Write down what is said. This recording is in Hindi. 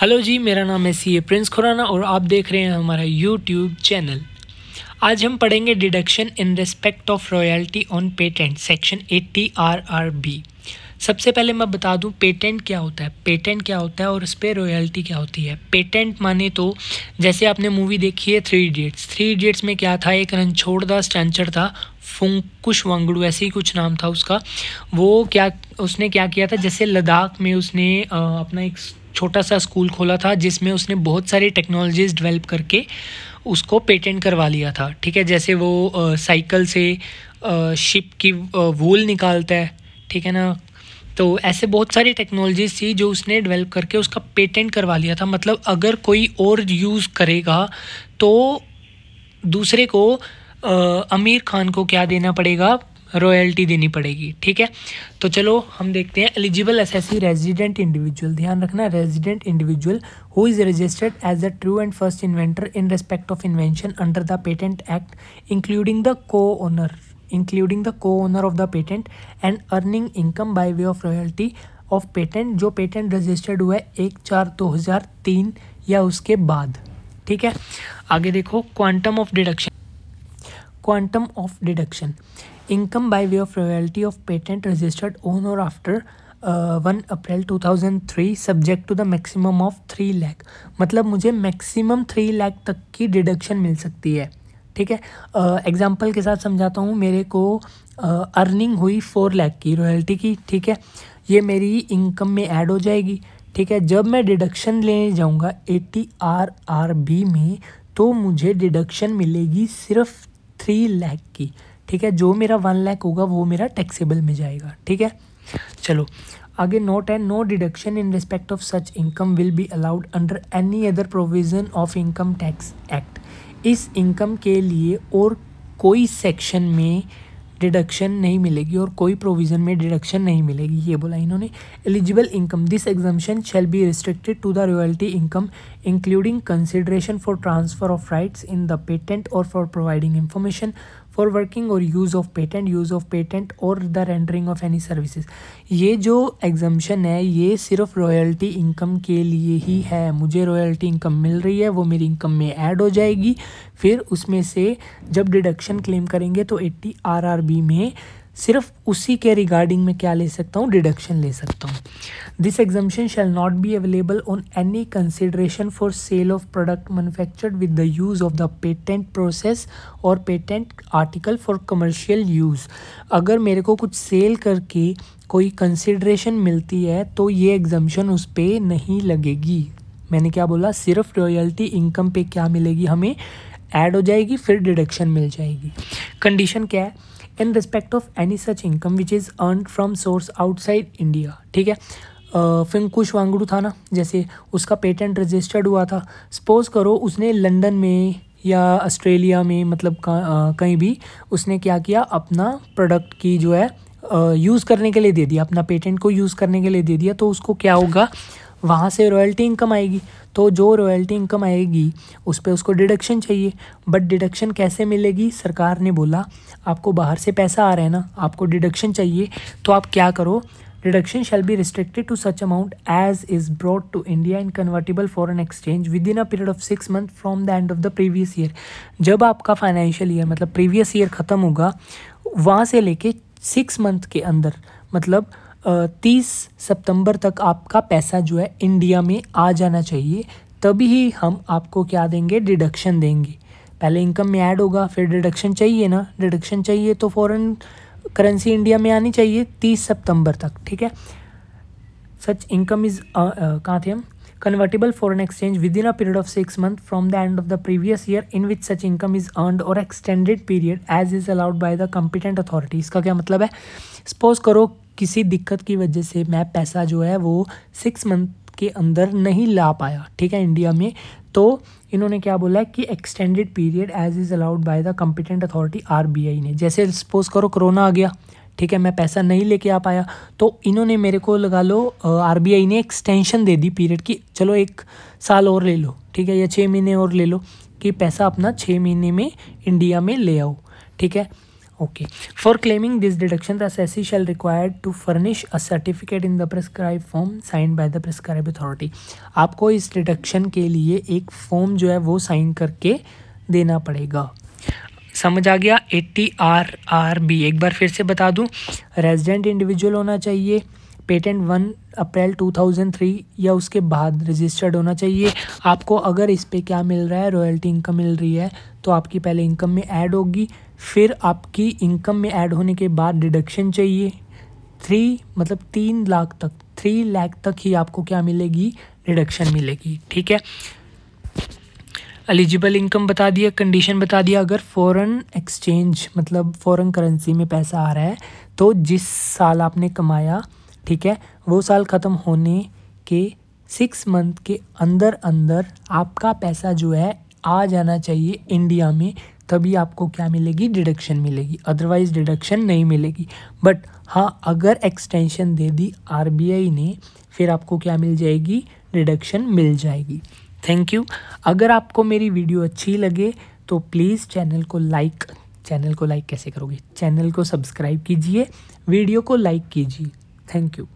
हेलो जी मेरा नाम है सी ए प्रिंस खुराना और आप देख रहे हैं हमारा यूट्यूब चैनल आज हम पढ़ेंगे deduction in respect of royalty on patent section eighty R R B सबसे पहले मैं बता दूं पेटेंट क्या होता है पेटेंट क्या होता है और उस पर रॉयल्टी क्या होती है पेटेंट माने तो जैसे आपने मूवी देखी है थ्री इडियट्स थ्री इडियट्स में क्या था एक रणछोड़दास चंचर था फुंकुश वांगड़ू ऐसे ही कुछ नाम था उसका वो क्या उसने क्या किया था जैसे लद्दाख में उसने अपना एक छोटा सा स्कूल खोला था जिसमें उसने बहुत सारी टेक्नोलॉजीज़ डेवलप करके उसको पेटेंट करवा लिया था ठीक है जैसे वो साइकिल से आ, शिप की वूल निकालता है ठीक है ना तो ऐसे बहुत सारी टेक्नोलॉजीज थी जो उसने डेवलप करके उसका पेटेंट करवा लिया था मतलब अगर कोई और यूज़ करेगा तो दूसरे को आ, अमीर खान को क्या देना पड़ेगा रॉयल्टी देनी पड़ेगी ठीक है तो चलो हम देखते हैं एलिजिबल एसएससी रेजिडेंट इंडिविजुअल ध्यान रखना resident individual who is registered as a true and first inventor in respect of invention under the patent act including the co owner including the co owner of the patent and earning income by way of royalty of patent जो पेटेंट रजिस्टर्ड हुआ है एक चार दो हज़ार तीन या उसके बाद ठीक है आगे देखो quantum of deduction quantum of deduction income by way of royalty of patent registered on और after one April two thousand three subject to the maximum of three lakh मतलब मुझे मैक्सिमम थ्री लैख तक की डिडक्शन मिल सकती है ठीक है एग्जाम्पल uh, के साथ समझाता हूँ मेरे को अर्निंग uh, हुई फोर लैख की रॉयल्टी की ठीक है ये मेरी इनकम में ऐड हो जाएगी ठीक है जब मैं डिडक्शन लेने जाऊँगा एटी आर आर बी में तो मुझे डिडक्शन मिलेगी सिर्फ थ्री लैख की ठीक है जो मेरा वन लैख होगा वो मेरा टैक्सेबल में जाएगा ठीक है चलो आगे note and no deduction in respect of such income will be allowed under any other provision of income tax act इस इनकम के लिए और कोई सेक्शन में डिडक्शन नहीं मिलेगी और कोई प्रोविज़न में डिडक्शन नहीं मिलेगी ये बोला इन्होंने eligible income this exemption shall be restricted to the royalty income including consideration for transfer of rights in the patent और for providing information for working और use of patent use of patent और the rendering of any services ये जो एग्जामेशन है ये सिर्फ रॉयल्टी इनकम के लिए ही है मुझे रॉयल्टी इनकम मिल रही है वो मेरी इनकम में ऐड हो जाएगी फिर उसमें से जब डिडक्शन क्लेम करेंगे तो एट्टी आर आर बी में सिर्फ उसी के रिगार्डिंग में क्या ले सकता हूँ डिडक्शन ले सकता हूँ this exemption shall not be available on any consideration for sale of product manufactured with the use of the patent process और patent article for commercial use अगर मेरे को कुछ सेल करके कोई कंसिडरेशन मिलती है तो ये एग्जामेशन उस पर नहीं लगेगी मैंने क्या बोला सिर्फ रॉयल्टी इनकम पे क्या मिलेगी हमें ऐड हो जाएगी फिर डिडक्शन मिल जाएगी कंडीशन क्या है in respect of any such income which is earn from source outside India ठीक है कुश वांगड़ू था ना जैसे उसका पेटेंट रजिस्टर्ड हुआ था सपोज करो उसने लंदन में या ऑस्ट्रेलिया में मतलब कहीं भी उसने क्या किया अपना प्रोडक्ट की जो है यूज़ करने के लिए दे दिया अपना पेटेंट को यूज़ करने के लिए दे दिया तो उसको क्या होगा वहाँ से रॉयल्टी इनकम आएगी तो जो रॉयल्टी इनकम आएगी उस पर उसको डिडक्शन चाहिए बट डिडक्शन कैसे मिलेगी सरकार ने बोला आपको बाहर से पैसा आ रहा है ना आपको डिडक्शन चाहिए तो आप क्या करो deduction be restricted to such amount as is brought to India in convertible foreign exchange within a period of six month from the end of the previous year जब आपका फाइनेंशियल ईयर मतलब प्रीवियस ईयर ख़त्म होगा वहाँ से लेके सिक्स मंथ के अंदर मतलब तीस सितंबर तक आपका पैसा जो है इंडिया में आ जाना चाहिए तभी ही हम आपको क्या देंगे डिडक्शन देंगे पहले इनकम में ऐड होगा फिर डिडक्शन चाहिए ना डिडक्शन चाहिए तो फॉरेन करेंसी इंडिया में आनी चाहिए तीस सितंबर तक ठीक है सच इनकम इज कहाँ थे हम convertible foreign exchange within a period of six month from the end of the previous year in which such income is earned और extended period as is allowed by the competent authority इसका क्या मतलब है सपोज करो किसी दिक्कत की वजह से मैं पैसा जो है वो सिक्स मंथ के अंदर नहीं ला पाया ठीक है इंडिया में तो इन्होंने क्या बोला है कि extended period as is allowed by the competent authority RBI ने जैसे सपोज करो कोरोना आ गया ठीक है मैं पैसा नहीं लेके आ पाया तो इन्होंने मेरे को लगा लो आरबीआई ने एक्सटेंशन दे दी पीरियड की चलो एक साल और ले लो ठीक है या छः महीने और ले लो कि पैसा अपना छः महीने में इंडिया में ले आओ ठीक है okay for claiming this deduction the assessee shall required to furnish a certificate in the prescribed form signed by the prescribed authority आपको इस डिडक्शन के लिए एक फॉर्म जो है वो साइन करके देना पड़ेगा समझ आ गया एट्टी आर आर बी एक बार फिर से बता दूं रेजिडेंट इंडिविजुअल होना चाहिए पेटेंट वन अप्रैल 2003 या उसके बाद रजिस्टर्ड होना चाहिए आपको अगर इस पर क्या मिल रहा है रॉयल्टी इनकम मिल रही है तो आपकी पहले इनकम में ऐड होगी फिर आपकी इनकम में ऐड होने के बाद डिडक्शन चाहिए थ्री मतलब तीन लाख तक थ्री लाख तक ही आपको क्या मिलेगी डिडक्शन मिलेगी ठीक है एलिजिबल इनकम बता दिया कंडीशन बता दिया अगर फॉरेन एक्सचेंज मतलब फॉरेन करेंसी में पैसा आ रहा है तो जिस साल आपने कमाया ठीक है वो साल ख़त्म होने के सिक्स मंथ के अंदर अंदर आपका पैसा जो है आ जाना चाहिए इंडिया में तभी आपको क्या मिलेगी डिडक्शन मिलेगी अदरवाइज़ डिडक्शन नहीं मिलेगी बट हाँ अगर एक्सटेंशन दे दी आरबीआई ने फिर आपको क्या मिल जाएगी डिडक्शन मिल जाएगी थैंक यू अगर आपको मेरी वीडियो अच्छी लगे तो प्लीज़ चैनल को लाइक चैनल को लाइक कैसे करोगे चैनल को सब्सक्राइब कीजिए वीडियो को लाइक कीजिए Thank you.